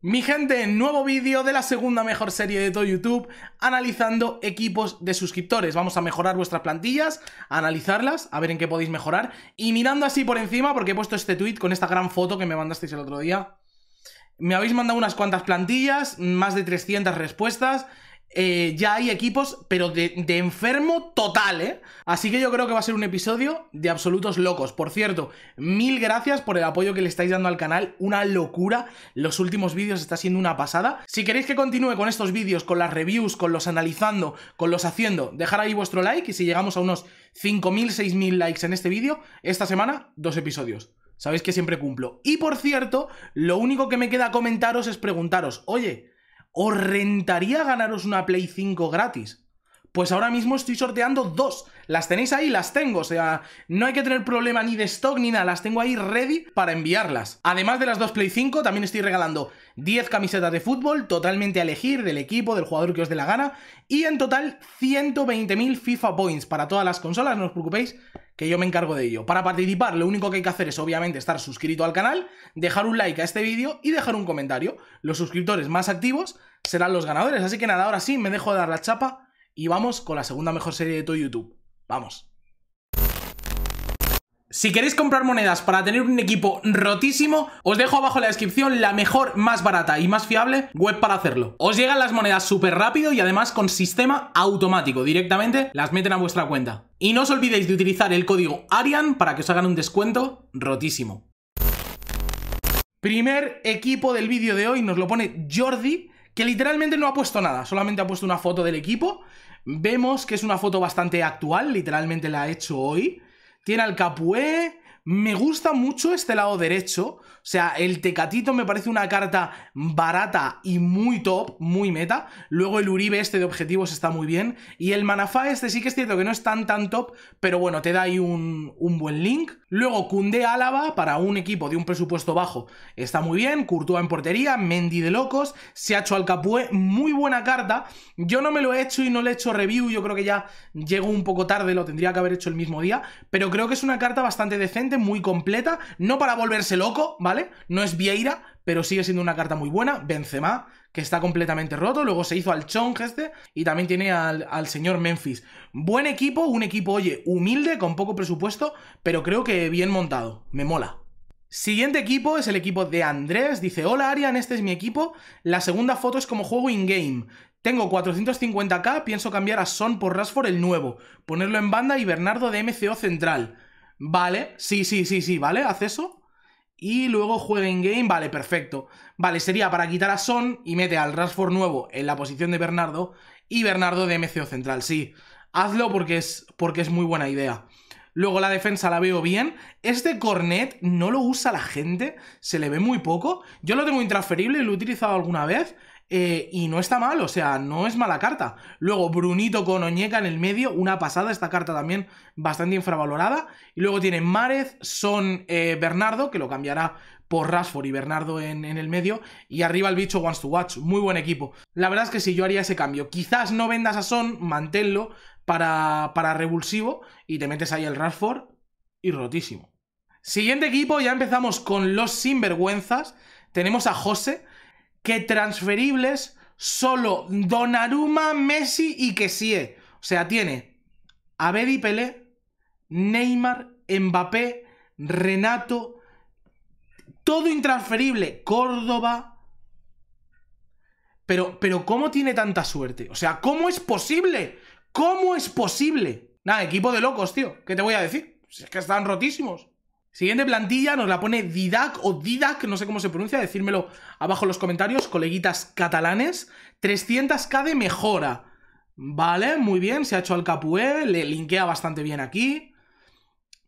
Mi gente, nuevo vídeo de la segunda mejor serie de todo YouTube analizando equipos de suscriptores. Vamos a mejorar vuestras plantillas, analizarlas, a ver en qué podéis mejorar y mirando así por encima, porque he puesto este tweet con esta gran foto que me mandasteis el otro día. Me habéis mandado unas cuantas plantillas, más de 300 respuestas eh, ya hay equipos, pero de, enfermo total, ¿eh? Así que yo creo que va a ser un episodio de absolutos locos. Por cierto, mil gracias por el apoyo que le estáis dando al canal, una locura. Los últimos vídeos está siendo una pasada. Si queréis que continúe con estos vídeos, con las reviews, con los analizando, con los haciendo, dejar ahí vuestro like y si llegamos a unos 5.000, 6.000 likes en este vídeo, esta semana, dos episodios. Sabéis que siempre cumplo. Y por cierto, lo único que me queda comentaros es preguntaros, oye, ¿Os rentaría ganaros una Play 5 gratis? Pues ahora mismo estoy sorteando dos. Las tenéis ahí, las tengo. O sea, no hay que tener problema ni de stock ni nada. Las tengo ahí ready para enviarlas. Además de las dos Play 5, también estoy regalando 10 camisetas de fútbol totalmente a elegir del equipo, del jugador que os dé la gana. Y en total 120.000 FIFA Points para todas las consolas, no os preocupéis que yo me encargo de ello. Para participar, lo único que hay que hacer es obviamente estar suscrito al canal, dejar un like a este vídeo y dejar un comentario. Los suscriptores más activos serán los ganadores. Así que nada, ahora sí, me dejo de dar la chapa y vamos con la segunda mejor serie de todo YouTube. Vamos. Si queréis comprar monedas para tener un equipo rotísimo, os dejo abajo en la descripción la mejor, más barata y más fiable web para hacerlo. Os llegan las monedas súper rápido y además con sistema automático, directamente las meten a vuestra cuenta. Y no os olvidéis de utilizar el código ARIAN para que os hagan un descuento rotísimo. Primer equipo del vídeo de hoy nos lo pone Jordi, que literalmente no ha puesto nada, solamente ha puesto una foto del equipo. Vemos que es una foto bastante actual, literalmente la ha hecho hoy. Tiene al Capué. Me gusta mucho este lado derecho. O sea, el Tecatito me parece una carta barata y muy top, muy meta. Luego el Uribe este de objetivos está muy bien. Y el Manafá este sí que es cierto que no es tan tan top, pero bueno, te da ahí un, buen link. Luego Cunde Álava para un equipo de un presupuesto bajo está muy bien. curtúa en portería, Mendy de locos, al Alcapue, muy buena carta. Yo no me lo he hecho y no le he hecho review, yo creo que ya llegó un poco tarde, lo tendría que haber hecho el mismo día. Pero creo que es una carta bastante decente, muy completa, no para volverse loco, ¿vale? No es Vieira, pero sigue siendo una carta muy buena. Benzema, que está completamente roto. Luego se hizo al Chong este y también tiene al, señor Memphis. Buen equipo, un equipo, oye, humilde, con poco presupuesto, pero creo que bien montado. Me mola. Siguiente equipo es el equipo de Andrés. Dice, hola Arian, este es mi equipo. La segunda foto es como juego in-game. Tengo 450k, pienso cambiar a Son por Rashford el nuevo, ponerlo en banda y Bernardo de MCO central. Vale, sí, sí, sí, sí, vale, haz eso. Y luego juega en game, vale, perfecto. Vale, sería para quitar a Son y mete al Rashford nuevo en la posición de Bernardo y Bernardo de MCO central, sí. Hazlo porque es, porque es muy buena idea. Luego la defensa la veo bien. Este cornet no lo usa la gente, se le ve muy poco. Yo lo tengo intransferible, lo he utilizado alguna vez. Eh, y no está mal, o sea, no es mala carta. Luego, Brunito con Oñeca en el medio, una pasada, esta carta también bastante infravalorada. Y luego tienen Márez, Son, eh, Bernardo, que lo cambiará por Rashford y Bernardo en, el medio. Y arriba el bicho Wants to Watch, muy buen equipo. La verdad es que si yo haría ese cambio, quizás no vendas a Son, manténlo para, para revulsivo y te metes ahí el Rashford y rotísimo. Siguiente equipo, ya empezamos con los sinvergüenzas. Tenemos a José que transferibles solo Donnarumma, Messi y Kessie. O sea, tiene a Bedi Pelé, Neymar, Mbappé, Renato, todo intransferible, Córdoba. Pero, pero, ¿cómo tiene tanta suerte? O sea, ¿cómo es posible? ¿Cómo es posible? Nada, equipo de locos, tío. ¿Qué te voy a decir? Si es que están rotísimos. Siguiente plantilla nos la pone Didac o Didac, no sé cómo se pronuncia, decírmelo abajo en los comentarios, coleguitas catalanes. 300k de mejora. Vale, muy bien, se ha hecho al Capué, le linkea bastante bien aquí.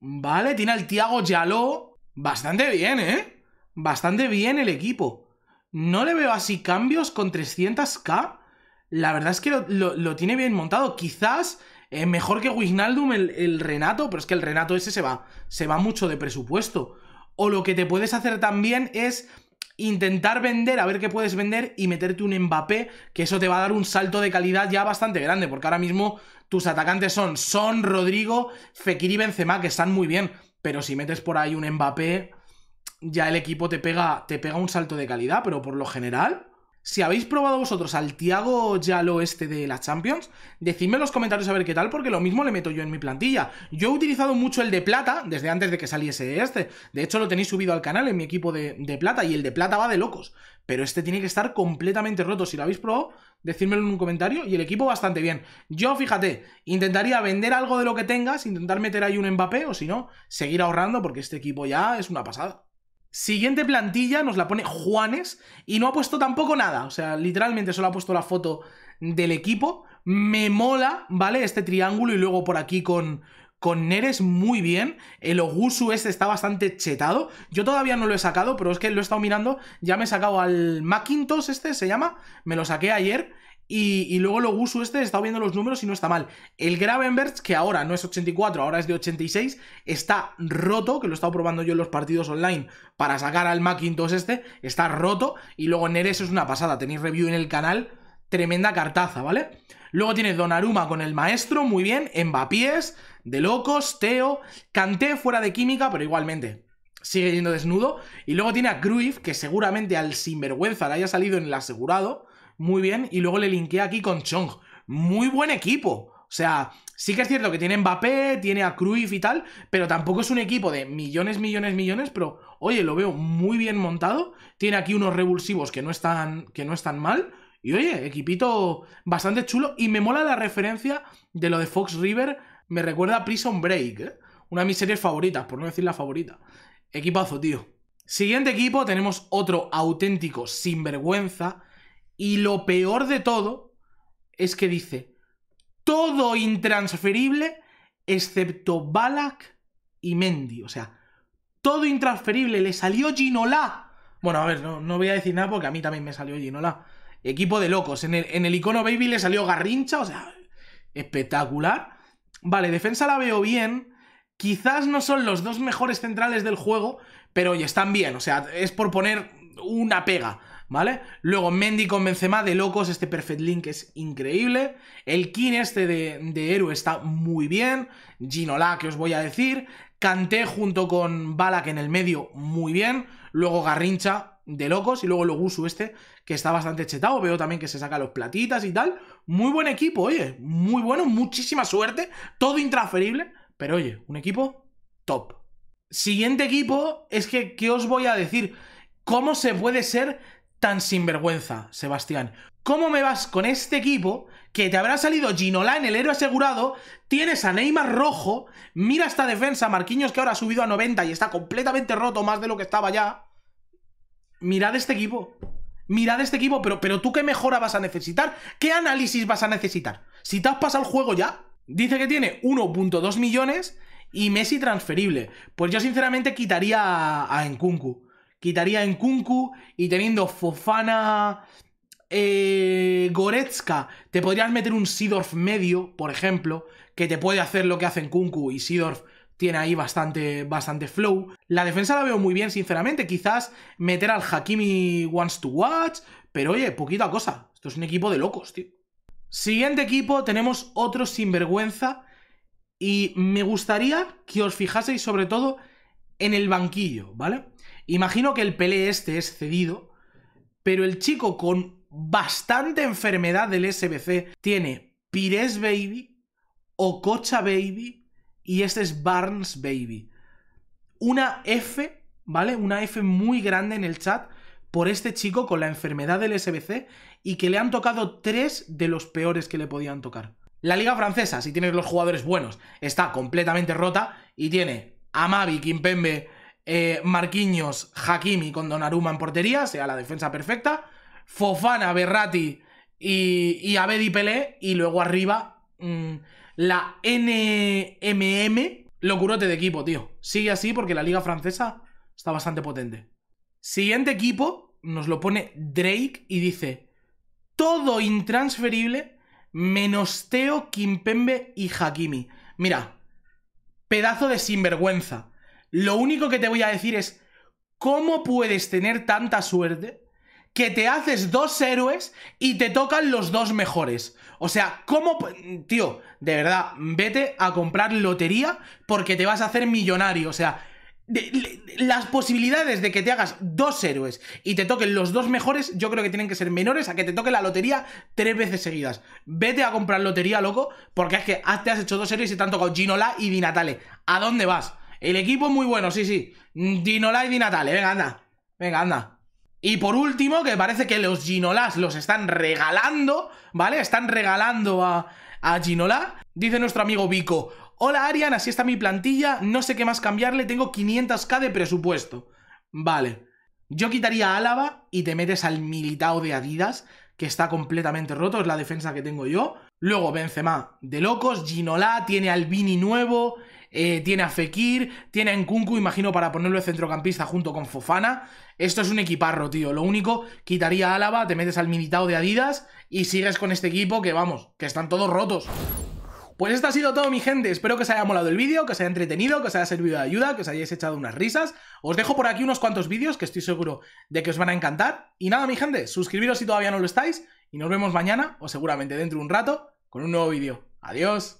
Vale, tiene al Tiago Yaló. Bastante bien, ¿eh? Bastante bien el equipo. No le veo así cambios con 300k. La verdad es que lo tiene bien montado. Quizás mejor que Wijnaldum el, Renato, pero es que el Renato ese se va, se va mucho de presupuesto. O lo que te puedes hacer también es intentar vender, a ver qué puedes vender y meterte un Mbappé, que eso te va a dar un salto de calidad ya bastante grande, porque ahora mismo tus atacantes son Son, Rodrigo, Fekir y Benzema, que están muy bien, pero si metes por ahí un Mbappé, ya el equipo te pega, te pega un salto de calidad, pero por lo general si habéis probado vosotros al Tiago Yalo este de la Champions, decidme en los comentarios a ver qué tal, porque lo mismo le meto yo en mi plantilla. Yo he utilizado mucho el de plata desde antes de que saliese este. De hecho, lo tenéis subido al canal en mi equipo de, plata y el de plata va de locos. Pero este tiene que estar completamente roto. Si lo habéis probado, decídmelo en un comentario y el equipo bastante bien. Yo, fíjate, intentaría vender algo de lo que tengas, intentar meter ahí un Mbappé o si no, seguir ahorrando porque este equipo ya es una pasada. Siguiente plantilla nos la pone Juanes y no ha puesto tampoco nada. O sea, literalmente solo ha puesto la foto del equipo. Me mola, ¿vale? Este triángulo y luego por aquí con, con Neres muy bien. El Ogusu este está bastante chetado. Yo todavía no lo he sacado, pero es que lo he estado mirando. Ya me he sacado al Macintosh este, se llama. Me lo saqué ayer. Y, luego lo uso este, he estado viendo los números y no está mal. El Gravenberg, que ahora no es 84, ahora es de 86, está roto, que lo he estado probando yo en los partidos online para sacar al Macintosh este, está roto. Y luego Neres es una pasada, tenéis review en el canal, tremenda cartaza, ¿vale? Luego tiene donaruma con el maestro, muy bien, Mbapiés, de locos, Teo, Canté fuera de química, pero igualmente sigue yendo desnudo. Y luego tiene a Cruyff, que seguramente al sinvergüenza le haya salido en el asegurado muy bien. Y luego le linkeé aquí con Chong. Muy buen equipo. O sea, sí que es cierto que tiene Mbappé, tiene a Cruyff y tal, pero tampoco es un equipo de millones, millones, millones, pero oye, lo veo muy bien montado. Tiene aquí unos revulsivos que no están, que no están mal. Y oye, equipito bastante chulo. Y me mola la referencia de lo de Fox River. Me recuerda a Prison Break. ¿eh? Una de mis series favoritas, por no decir la favorita. Equipazo, tío. Siguiente equipo, tenemos otro auténtico sinvergüenza y lo peor de todo es que dice, todo intransferible excepto Balak y Mendy. O sea, todo intransferible. Le salió Ginola. Bueno, a ver, no, voy a decir nada porque a mí también me salió Ginola. Equipo de locos. En el, en el icono Baby le salió Garrincha. O sea, espectacular. Vale, defensa la veo bien. Quizás no son los dos mejores centrales del juego, pero oye, están bien. O sea, es por poner una pega. ¿vale? Luego Mendy con Benzema de locos, este perfect link es increíble. El King este de, Eru está muy bien. Ginola, que os voy a decir. Canté junto con Balak en el medio, muy bien. Luego Garrincha de locos y luego Logusu este, que está bastante chetado. Veo también que se saca los platitas y tal. Muy buen equipo, oye. Muy bueno, muchísima suerte. Todo intransferible. Pero oye, un equipo top. Siguiente equipo es que, ¿qué os voy a decir? ¿Cómo se puede ser tan sinvergüenza, Sebastián? ¿Cómo me vas con este equipo que te habrá salido Ginola en el héroe asegurado? Tienes a Neymar rojo, mira esta defensa, Marquinhos que ahora ha subido a 90 y está completamente roto más de lo que estaba ya. Mirad este equipo. Mirad este equipo, pero, pero tú qué mejora vas a necesitar, qué análisis vas a necesitar. Si te has pasado el juego ya, dice que tiene 1.2 millones y Messi transferible. Pues yo sinceramente quitaría a, a quitaría en Kunku y teniendo Fofana, eh, Goretzka, te podrías meter un Sidorf medio, por ejemplo, que te puede hacer lo que hace en Kunku y Sidorf tiene ahí bastante, bastante flow. La defensa la veo muy bien, sinceramente. Quizás meter al Hakimi wants to watch, pero oye, poquita cosa. Esto es un equipo de locos, tío. Siguiente equipo, tenemos otro sinvergüenza. Y me gustaría que os fijaseis sobre todo en el banquillo, ¿vale? Imagino que el Pelé este es cedido, pero el chico con bastante enfermedad del SBC tiene Pires Baby, Ococha Baby y este es Barnes Baby. Una F, ¿vale? Una F muy grande en el chat por este chico con la enfermedad del SBC y que le han tocado tres de los peores que le podían tocar. La liga francesa, si tienes los jugadores buenos, está completamente rota y tiene a Mavi, Kimpembe, eh, Marquinhos, Hakimi con Donnarumma en portería, sea la defensa perfecta, Fofana, Berrati y, Abedi Pelé, y luego arriba mm, la NMM, locurote de equipo, tío. Sigue así porque la liga francesa está bastante potente. Siguiente equipo nos lo pone Drake y dice, todo intransferible menos Teo, Kimpembe y Hakimi. Mira, pedazo de sinvergüenza. Lo único que te voy a decir es, ¿cómo puedes tener tanta suerte que te haces dos héroes y te tocan los dos mejores? O sea, ¿cómo... Tío, de verdad, vete a comprar lotería porque te vas a hacer millonario. O sea, las posibilidades de que te hagas dos héroes y te toquen los dos mejores, yo creo que tienen que ser menores a que te toque la lotería tres veces seguidas. Vete a comprar lotería, loco, porque es que te has hecho dos héroes y te han tocado Ginola y Dinatale ¿A dónde vas? El equipo muy bueno, sí, sí. Ginola y Dinatale. venga, anda. Venga, anda. Y por último, que parece que los Ginolas los están regalando, ¿vale? Están regalando a, a Ginola. Dice nuestro amigo Vico, hola Arian, así está mi plantilla, no sé qué más cambiarle, tengo 500k de presupuesto. Vale. Yo quitaría Álava y te metes al militao de Adidas, que está completamente roto, es la defensa que tengo yo. Luego Benzema, de locos, Ginola, tiene al Vini nuevo, eh, tiene a Fekir, tiene a Nkunku, imagino, para ponerlo de centrocampista junto con Fofana. Esto es un equiparro, tío. Lo único, quitaría a Álava, te metes al militado de Adidas y sigues con este equipo que, vamos, que están todos rotos. Pues esto ha sido todo, mi gente. Espero que os haya molado el vídeo, que os haya entretenido, que os haya servido de ayuda, que os hayáis echado unas risas. Os dejo por aquí unos cuantos vídeos que estoy seguro de que os van a encantar. Y nada, mi gente, suscribiros si todavía no lo estáis. Y nos vemos mañana, o seguramente dentro de un rato, con un nuevo vídeo. ¡Adiós!